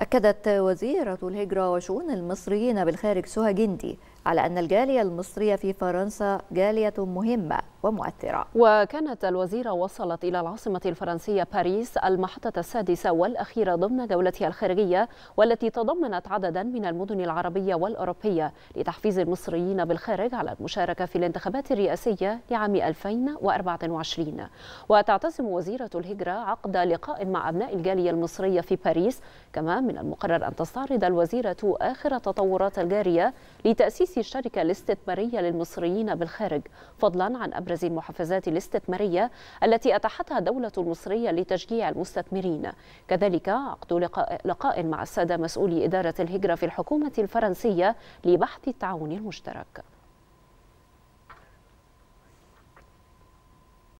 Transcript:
أكدت وزيرة الهجرة وشؤون المصريين بالخارج سهى جندي على أن الجالية المصرية في فرنسا جالية مهمة ومؤثرة وكانت الوزيرة وصلت إلى العاصمة الفرنسية باريس المحطة السادسة والأخيرة ضمن دولتها الخارجية والتي تضمنت عددا من المدن العربية والأوروبية لتحفيز المصريين بالخارج على المشاركة في الانتخابات الرئاسية لعام 2024 وتعتزم وزيرة الهجرة عقد لقاء مع أبناء الجالية المصرية في باريس كما من المقرر أن تستعرض الوزيرة آخر تطورات الجارية لتأسيس الشركة الاستثمارية للمصريين بالخارج فضلا عن أبرز المحفزات الاستثمارية التي أتاحتها الدولة المصرية لتشجيع المستثمرين كذلك عقد لقاء مع السادة مسؤولي إدارة الهجرة في الحكومة الفرنسية لبحث التعاون المشترك